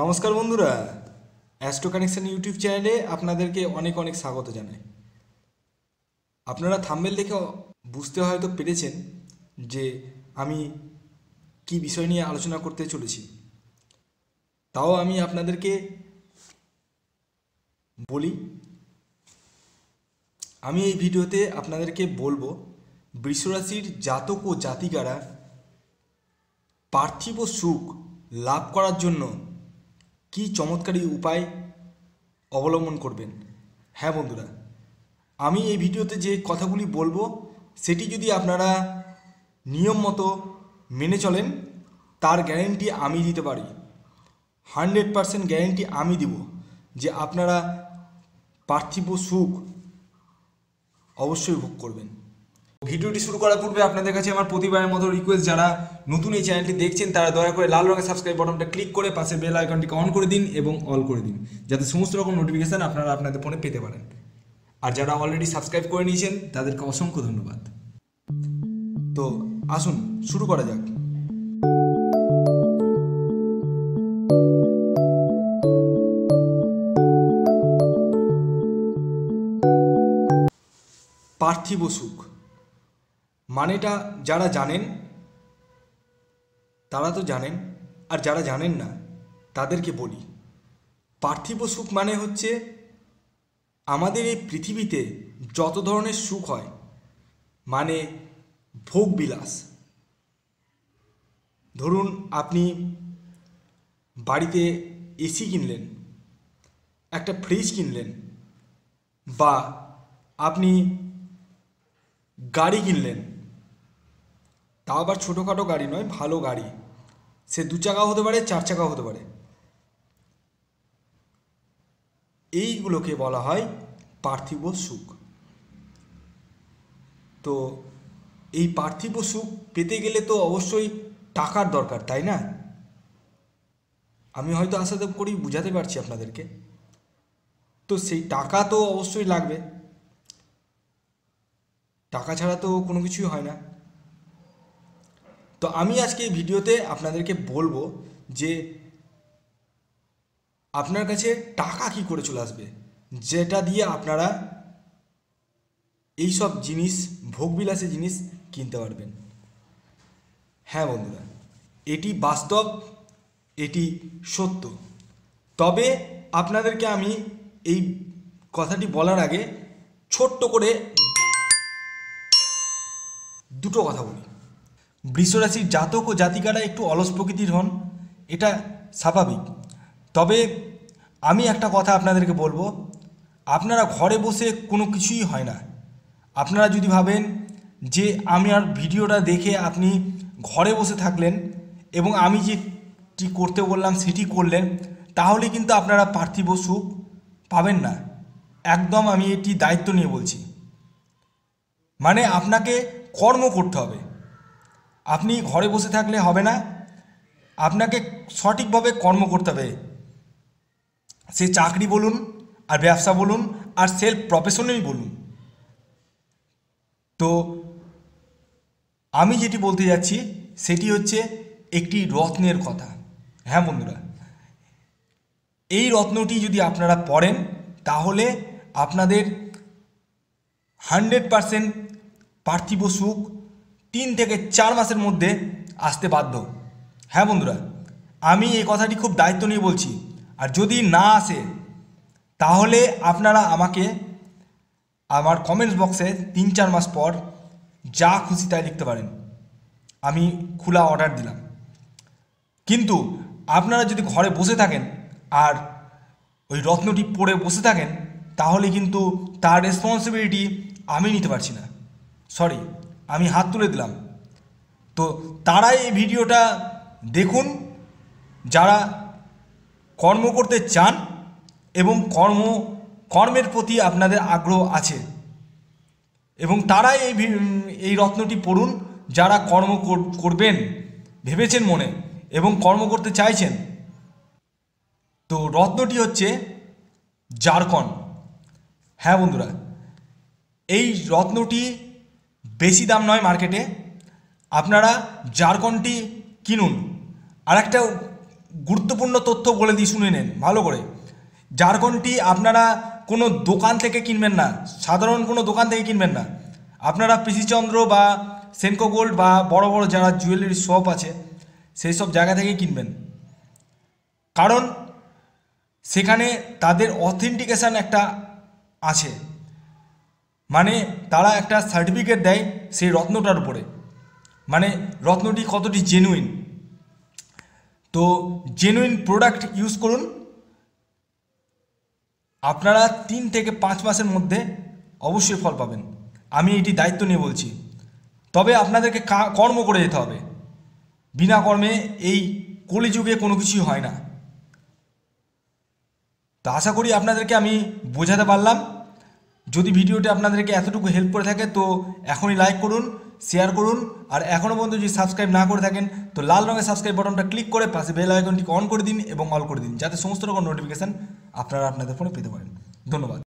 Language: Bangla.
নমস্কার বন্ধুরা অ্যাস্ট্রো কানেকশন ইউটিউব চ্যানেলে আপনাদেরকে অনেক অনেক স্বাগত জানাই আপনারা থাম্বেল দেখে বুঝতে হয়তো পেরেছেন যে আমি কি বিষয় নিয়ে আলোচনা করতে চলেছি তাও আমি আপনাদেরকে বলি আমি এই ভিডিওতে আপনাদেরকে বলবো বৃষরাশির জাতক ও জাতিকারা পার্থিব সুখ লাভ করার জন্য কি চমৎকারী উপায় অবলম্বন করবেন হ্যাঁ বন্ধুরা আমি এই ভিডিওতে যে কথাগুলি বলবো সেটি যদি আপনারা নিয়ম মতো মেনে চলেন তার গ্যারেন্টি আমি দিতে পারি হান্ড্রেড পারসেন্ট গ্যারেন্টি আমি দিব যে আপনারা পার্থিব সুখ অবশ্যই ভোগ করবেন ভিডিওটি শুরু করার পূর্বে আপনাদের কাছে আমার প্রতিবারের মতো রিকোয়েস্ট যারা নতুন এই চ্যানেলটি দেখছেন তারা দয়া করে লাল রঙের সাবস্ক্রাইব বটনটা ক্লিক করে পাশে বেল আইকনটিকে অন করে দিন এবং অল করে দিন যাতে সমস্ত রকম নোটিফিকেশান আপনারা আপনাদের ফোনে পেতে পারেন আর যারা অলরেডি সাবস্ক্রাইব করে নিয়েছেন তাদেরকে অসংখ্য ধন্যবাদ তো আসুন শুরু করা যাক পার্থিব সুখ মানেটা যারা জানেন তারা তো জানেন আর যারা জানেন না তাদেরকে বলি পার্থিব সুখ মানে হচ্ছে আমাদের এই পৃথিবীতে যত ধরনের সুখ হয় মানে ভোগ বিলাস ধরুন আপনি বাড়িতে এসি কিনলেন একটা ফ্রিজ কিনলেন বা আপনি গাড়ি কিনলেন তা আবার ছোটোখাটো গাড়ি নয় ভালো গাড়ি সে দু চাকা হতে পারে চার চাকা হতে পারে এইগুলোকে বলা হয় পার্থিব সুখ তো এই পার্থিব সুখ পেতে গেলে তো অবশ্যই টাকার দরকার তাই না আমি হয়তো আশা করি বুঝাতে পারছি আপনাদেরকে তো সেই টাকা তো অবশ্যই লাগবে টাকা ছাড়া তো কোনো কিছুই হয় না তো আমি আজকে এই ভিডিওতে আপনাদেরকে বলবো যে আপনার কাছে টাকা কি করে চলে আসবে যেটা দিয়ে আপনারা এই সব জিনিস ভোগবিলাসী জিনিস কিনতে পারবেন হ্যাঁ বন্ধুরা এটি বাস্তব এটি সত্য তবে আপনাদেরকে আমি এই কথাটি বলার আগে ছোট্ট করে দুটো কথা বলি বৃষরাশির জাতক ও জাতিকারা একটু অলস প্রকৃতির হন এটা স্বাভাবিক তবে আমি একটা কথা আপনাদেরকে বলবো আপনারা ঘরে বসে কোনো কিছুই হয় না আপনারা যদি ভাবেন যে আমি আর ভিডিওটা দেখে আপনি ঘরে বসে থাকলেন এবং আমি যেটি করতে বললাম সেটি করলেন তাহলে কিন্তু আপনারা পার্থিব সুখ পাবেন না একদম আমি এটি দায়িত্ব নিয়ে বলছি মানে আপনাকে কর্ম করতে হবে আপনি ঘরে বসে থাকলে হবে না আপনাকে সঠিকভাবে কর্ম করতে হবে সে চাকরি বলুন আর ব্যবসা বলুন আর সেলফ প্রফেশনেই বলুন তো আমি যেটি বলতে যাচ্ছি সেটি হচ্ছে একটি রত্নের কথা হ্যাঁ বন্ধুরা এই রত্নটি যদি আপনারা পড়েন তাহলে আপনাদের হান্ড্রেড পার্সেন্ট পার্থিব সুখ তিন থেকে চার মাসের মধ্যে আসতে বাধ্য হ্যাঁ বন্ধুরা আমি এই কথাটি খুব দায়িত্ব নিয়ে বলছি আর যদি না আসে তাহলে আপনারা আমাকে আমার কমেন্টস বক্সে তিন চার মাস পর যা খুশি তাই লিখতে পারেন আমি খোলা অর্ডার দিলাম কিন্তু আপনারা যদি ঘরে বসে থাকেন আর ওই রত্নটি পড়ে বসে থাকেন তাহলে কিন্তু তার রেসপন্সিবিলিটি আমি নিতে পারছি না সরি আমি হাত তুলে দিলাম তো তারা এই ভিডিওটা দেখুন যারা কর্ম করতে চান এবং কর্ম কর্মের প্রতি আপনাদের আগ্রহ আছে এবং তারাই এই এই রত্নটি পড়ুন যারা কর্ম করবেন ভেবেছেন মনে এবং কর্ম করতে চাইছেন তো রত্নটি হচ্ছে জারকন হ্যাঁ বন্ধুরা এই রত্নটি বেশি দাম নয় মার্কেটে আপনারা জারকনটি কিনুন আর একটা গুরুত্বপূর্ণ তথ্য বলে দিই শুনে নেন ভালো করে জারকনটি আপনারা কোনো দোকান থেকে কিনবেন না সাধারণ কোনো দোকান থেকে কিনবেন না আপনারা পিসিচন্দ্র বা সেনকো গোল্ড বা বড় বড় যারা জুয়েলারি শপ আছে সেই সব জায়গা থেকে কিনবেন কারণ সেখানে তাদের অথেন্টিকেশান একটা আছে মানে তারা একটা সার্টিফিকেট দেয় সেই রত্নটার উপরে মানে রত্নটি কতটি জেনুইন তো জেনুইন প্রোডাক্ট ইউজ করুন আপনারা তিন থেকে পাঁচ মাসের মধ্যে অবশ্যই ফল পাবেন আমি এটি দায়িত্ব নিয়ে বলছি তবে আপনাদেরকে কর্ম করে যেতে হবে বিনা কর্মে এই কলিযুগে কোনো কিছুই হয় না তো আশা করি আপনাদেরকে আমি বোঝাতে পারলাম যদি ভিডিওটি আপনাদেরকে এতটুকু হেল্প করে থাকে তো এখনই লাইক করুন শেয়ার করুন আর এখনও পর্যন্ত যদি সাবস্ক্রাইব না করে থাকেন তো লাল রঙের সাবস্ক্রাইব বটনটা ক্লিক করে পাশে বেল আইকনটি অন করে দিন এবং অল করে দিন যাতে সমস্ত রকম নোটিফিকেশান আপনারা আপনাদের ফোনে পেতে পারেন ধন্যবাদ